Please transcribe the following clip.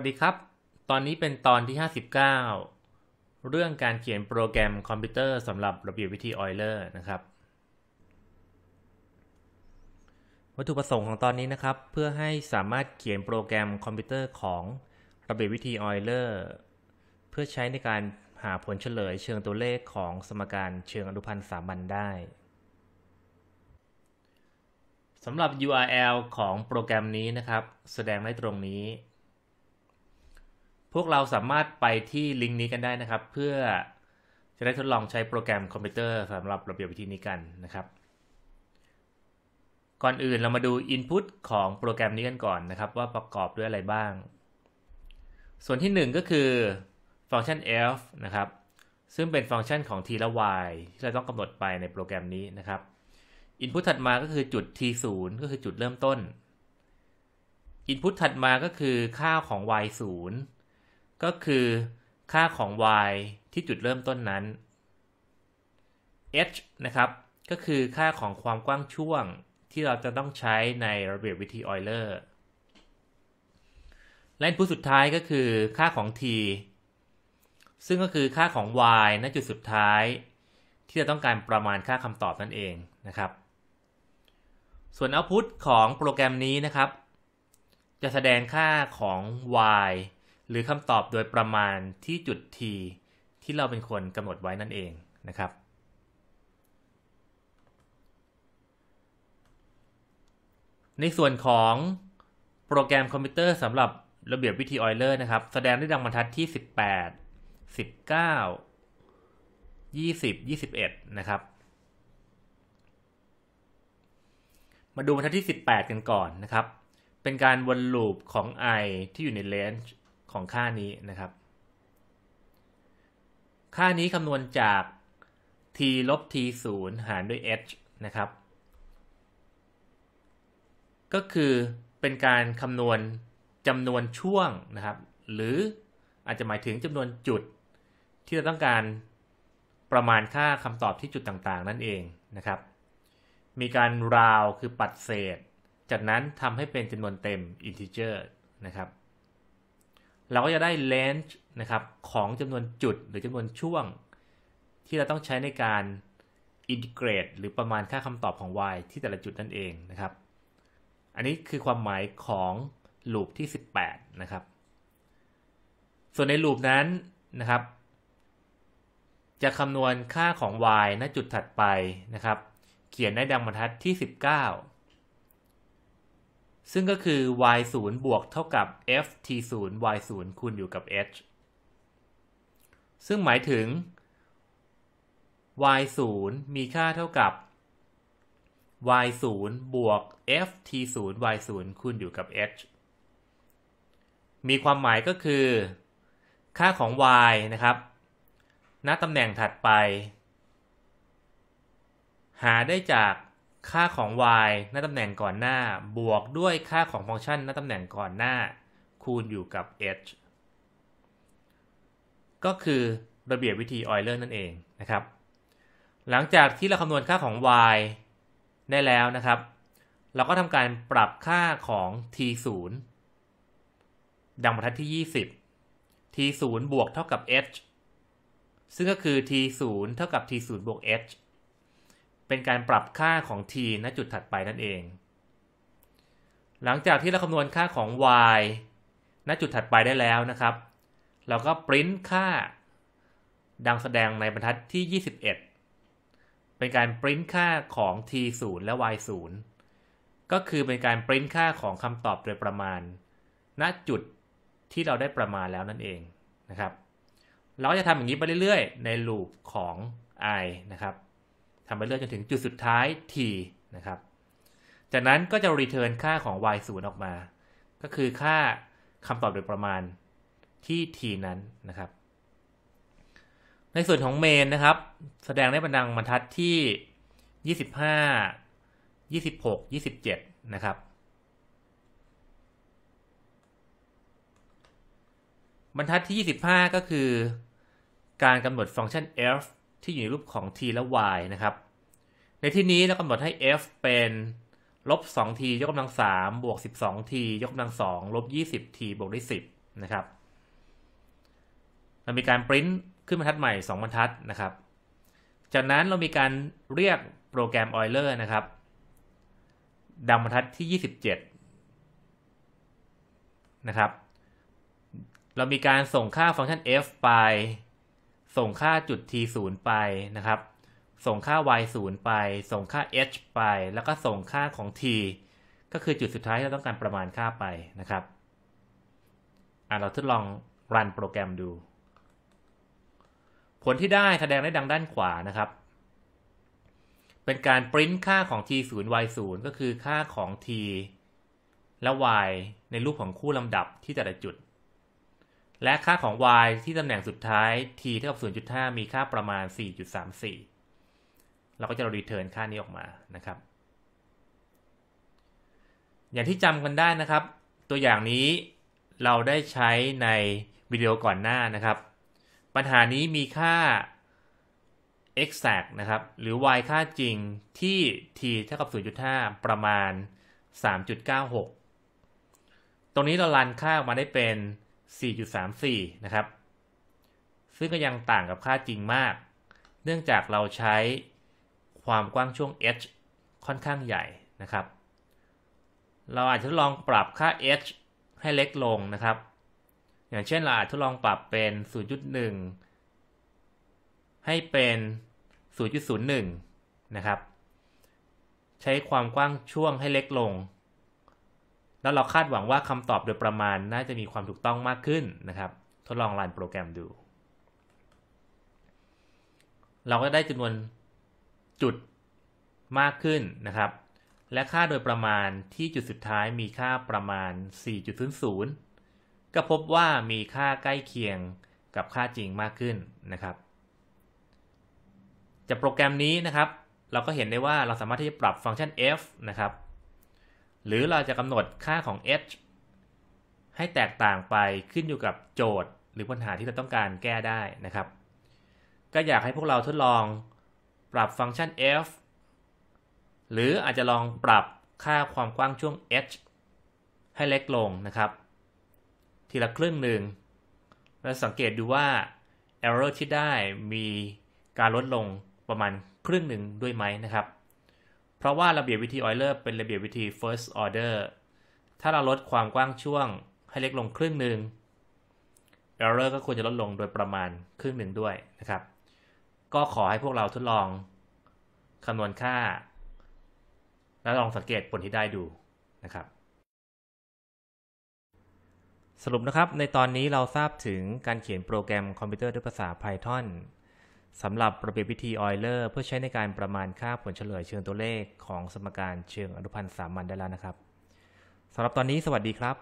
วัสดีครับ ตอนนี้เป็นตอนที่ 59 เรื่องการเขียนโปรแกรมคอมพิวเตอร์สำหรับระเบียบวิธีออยเลอร์นะครับ วัตถุประสงค์ของตอนนี้นะครับ เพื่อให้สามารถเขียนโปรแกรมคอมพิวเตอร์ของระเบียบวิธีออยเลอร์เพื่อใช้ในการหาผลเฉลยเชิงตัวเลขของสมการเชิงอนุพันธ์สามัญได้สำหรับ URL ของโปรแกรมนี้นะครับ แสดงได้ตรงนี้พวกเราสามารถไปที่ลิงก์นี้กันได้นะครับ เพื่อจะได้ทดลองใช้โปรแกรมคอมพิวเตอร์สำหรับระเบียบวิธีนี้กันนะครับ ก่อนอื่นเรามาดู Input ของโปรแกรมนี้กันก่อนนะครับ ว่าประกอบด้วยอะไรบ้าง ส่วนที่1ก็คือฟังก์ชัน elf นะครับ ซึ่งเป็นฟังก์ชันของ t และ y ที่เราต้องกำหนดไปในโปรแกรมนี้นะครับ Input ถัดมาก็คือจุด t 0ก็คือจุดเริ่มต้น Input ถัดมาก็คือค่าของ y 0ก็คือค่าของ y ที่จุดเริ่มต้นนั้น h นะครับ ก็คือค่าของความกว้างช่วง ที่เราจะต้องใช้ในระเบียบวิธีออยเลอร์ และอินพุตสุดท้ายก็คือค่าของ t ซึ่งก็คือค่าของ y ณ จุดสุดท้าย ที่จะต้องการประมาณค่าคำตอบนั่นเองนะครับ ส่วน output ของโปรแกรมนี้นะครับ จะแสดงค่าของ y หรือคำตอบโดยประมาณที่จุด t ที่เราเป็นคนกำหนดไว้นั่นเองนะครับ ในส่วนของโปรแกรมคอมพิวเตอร์สำหรับระเบียบวิธีออยเลอร์นะครับแสดงด้วยดังบรรทัดที่ 18 19 20 21 นะครับ มาดูบรรทัดที่ 18 กันก่อนนะครับ เป็นการวนลูปของ i ที่อยู่ในเลนจ์ของค่านี้นะครับ ค่านี้คำนวณจาก t ลบ t 0หารด้วย h นะครับ ก็คือเป็นการคำนวณจำนวนช่วงนะครับ หรืออาจจะหมายถึงจำนวนจุด ที่เราต้องการประมาณค่าคำตอบที่จุดต่าง ๆ นั่นเองนะครับ มีการราวคือปัดเศษ จากนั้นทำให้เป็นจำนวนเต็ม integer นะครับเราก็จะได้ range นะครับของจำนวนจุดหรือจำนวนช่วง ที่เราต้องใช้ในการ integrate หรือประมาณค่าคำตอบของ y ที่แต่ละจุดนั่นเองนะครับอันนี้คือความหมายของลูปที่ 18 นะครับ ส่วนในลูปนั้นนะครับจะคำนวณค่าของ y ณ จุดถัดไปนะครับเขียนในดังบรรทัดที่ 19ซึ่งก็คือ y 0บวกเท่ากับ f t 0 y 0คูณอยู่กับ h ซึ่งหมายถึง y 0มีค่าเท่ากับ y 0บวก f t 0 y 0คูณอยู่กับ h มีความหมายก็คือค่าของ y นะครับ ณ ตำแหน่งถัดไป หาได้จากค่าของ y ณ ตำแหน่งก่อนหน้า บวกด้วยค่าของฟังก์ชันณ ตำแหน่งก่อนหน้า คูณอยู่กับ h ก็คือระเบียบวิธีออยเลอร์นั่นเองนะครับ หลังจากที่เราคำนวณค่าของ y ได้แล้วนะครับ เราก็ทำการปรับค่าของ t 0ดังบรรทัดที่ 20 t 0บวกเท่ากับ h ซึ่งก็คือ t 0เท่ากับ t 0บวก h เป็นการปรับค่าของ t ณ จุดถัดไปนั่นเอง หลังจากที่เราคำนวณค่าของ y ณ จุดถัดไปได้แล้วนะครับ เราก็ปริ้นค่า ดังแสดงในบรรทัดที่ 21 เป็นการปริ้นค่าของ t 0 และ y 0ก็คือเป็นการปริ้นค่าของคำตอบโดยประมาณ ณ จุดที่เราได้ประมาณแล้วนั่นเองนะครับ เราจะทำอย่างนี้ไปเรื่อยๆ ในลูปของ i นะครับทำไปเรื่อยจนถึงจุดสุดท้าย t นะครับ จากนั้นก็จะ return ค่าของ y 0ออกมา ก็คือค่าคำตอบโดยประมาณที่ t นั้นนะครับ ในส่วนของ main นะครับ แสดงได้บรรดังบรรทัดที่ 25 26 27 นะครับ บรรทัดที่ 25 ก็คือการกำหนดฟังก์ชัน f ที่อยู่ในรูปของ t และ y นะครับ ในที่นี้เรากำหนดให้ f เป็น ลบ 2t ยกกำลัง 3 บวก 12t ยกกำลัง2ลบ 20t บวกด้วย10 นะครับเรามีการปริ้นขึ้นบรรทัดใหม่ 2 บรรทัด นะครับ จากนั้นเรามีการเรียกโปรแกรมเล l e r นะครับดังบรรทัดที่ 27 นะครับ เรามีการส่งค่าฟังก์ชัน f ไปส่งค่าจุด t 0ไปนะครับ ส่งค่า y 0ไป ส่งค่า h ไป แล้วก็ส่งค่าของ t ก็คือจุดสุดท้ายที่เราต้องการประมาณค่าไปนะครับ อ่เราทดลองรันโปรแกรมดู ผลที่ได้แสดงได้ดังด้านขวานะครับ เป็นการปริ้นค่าของ t 0 y 0ก็คือค่าของ t และ y ในรูปของคู่ลำดับที่แต่ละจุดและค่าของ y ที่ตำแหน่งสุดท้าย t เท่ากับ0.5 มีค่าประมาณ 4.34 เราก็จะรีเทิร์นค่านี้ออกมานะครับ อย่างที่จำกันได้นะครับ ตัวอย่างนี้เราได้ใช้ในวิดีโอก่อนหน้านะครับ ปัญหานี้มีค่า exact นะครับ หรือ y ค่าจริงที่ t เท่ากับ0.5 ประมาณ 3.96 ตรงนี้เราลันค่าออกมาได้เป็น4.34 นะครับซึ่งก็ยังต่างกับค่าจริงมาก เนื่องจากเราใช้ความกว้างช่วง h ค่อนข้างใหญ่นะครับ เราอาจจะทดลองปรับค่า h ให้เล็กลงนะครับ อย่างเช่นเราอาจทดลองปรับเป็น 0.1 ให้เป็น 0.01 นะครับ ใช้ความกว้างช่วงให้เล็กลงแล้วเราคาดหวังว่าคำตอบโดยประมาณน่าจะมีความถูกต้องมากขึ้นนะครับ ทดลองรันโปรแกรมดู เราก็ได้จำนวนจุดมากขึ้นนะครับ และค่าโดยประมาณที่จุดสุดท้ายมีค่าประมาณ 4.00 ก็พบว่ามีค่าใกล้เคียงกับค่าจริงมากขึ้นนะครับจากโปรแกรมนี้นะครับ เราก็เห็นได้ว่าเราสามารถที่จะปรับฟังก์ชัน f นะครับหรือเราจะกำหนดค่าของ h ให้แตกต่างไปขึ้นอยู่กับโจทย์หรือปัญหาที่เราต้องการแก้ได้นะครับ ก็อยากให้พวกเราทดลองปรับฟังก์ชัน f หรืออาจจะลองปรับค่าความกว้างช่วง h ให้เล็กลงนะครับ ทีละครึ่งหนึ่งแล้วสังเกตดูว่า error ที่ได้มีการลดลงประมาณครึ่งหนึ่งด้วยไหมนะครับเพราะว่าระเบียบวิธีออยเลอร์เป็นระเบียบวิธี first order ถ้าเราลดความกว้างช่วงให้เล็กลงครึ่งหนึ่ง error ก็ควรจะลดลงโดยประมาณครึ่งหนึ่งด้วยนะครับ ก็ขอให้พวกเราทดลองคำนวณค่า แล้วลองสังเกตผลที่ได้ดูนะครับ สรุปนะครับในตอนนี้เราทราบถึงการเขียนโปรแกรมคอมพิวเตอร์ด้วยภาษา Python สำหรับระเบียบวิธีออยเลอร์ เพื่อใช้ในการประมาณค่าผลเฉลยเชิงตัวเลขของสมการเชิงอนุพันธ์สามัญได้แล้วนะครับ สำหรับตอนนี้สวัสดีครับ